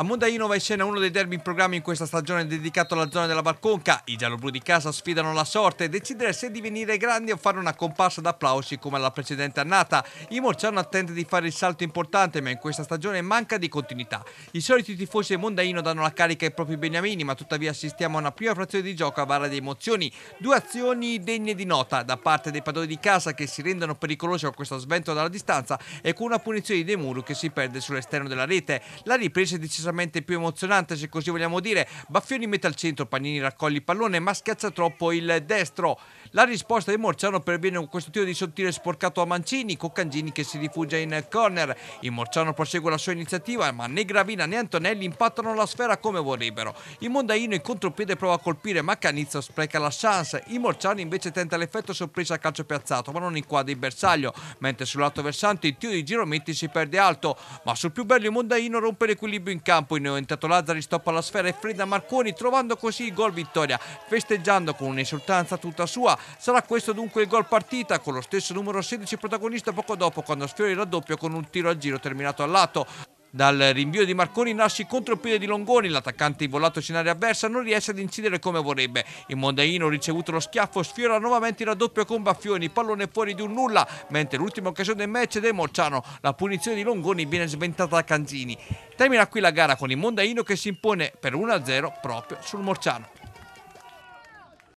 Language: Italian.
A Mondaino va in scena uno dei derby in programma in questa stagione dedicato alla zona della Balconca. I gialloblu di casa sfidano la sorte e decidere se divenire grandi o fare una comparsa d'applausi come alla precedente annata. I Morciano attenta di fare il salto importante, ma in questa stagione manca di continuità. I soliti tifosi di Mondaino danno la carica ai propri beniamini, ma tuttavia assistiamo a una prima frazione di gioco a vara di emozioni. Due azioni degne di nota da parte dei padroni di casa che si rendono pericolosi con questo svento dalla distanza e con una punizione di De che si perde sull'esterno della rete. La ripresa è decisa decisamente più emozionante, se così vogliamo dire. Baffioni mette al centro, Panini raccoglie il pallone, ma schiaccia troppo il destro. La risposta di Morciano perviene con questo tiro di sottile sporcato a Mancini, con Cangini che si rifugia in corner. Il Morciano prosegue la sua iniziativa, ma né Gravina né Antonelli impattano la sfera come vorrebbero. Il Mondaino in contropiede prova a colpire, ma Canizzo spreca la chance. Il Morciano invece tenta l'effetto sorpresa a calcio piazzato, ma non inquadra il bersaglio, mentre sul lato versante il tiro di Girometti si perde alto, ma sul più bello il Mondaino rompe l'equilibrio in campo campo innoentato Lazzari stoppa la sfera e Freda Marconi trovando così il gol vittoria, festeggiando con un'esultanza tutta sua. Sarà questo dunque il gol partita con lo stesso numero 16 protagonista poco dopo quando sfiora il raddoppio con un tiro al giro terminato al lato. Dal rinvio di Marconi nasce il contropiede di Longoni, l'attaccante involato in area avversa non riesce ad incidere come vorrebbe. Il Mondaino ricevuto lo schiaffo sfiora nuovamente il raddoppio con Baffioni, pallone fuori di un nulla, mentre l'ultima occasione del match è del Morciano, la punizione di Longoni viene sventata da Canzini. Termina qui la gara con il Mondaino che si impone per 1-0 proprio sul Morciano.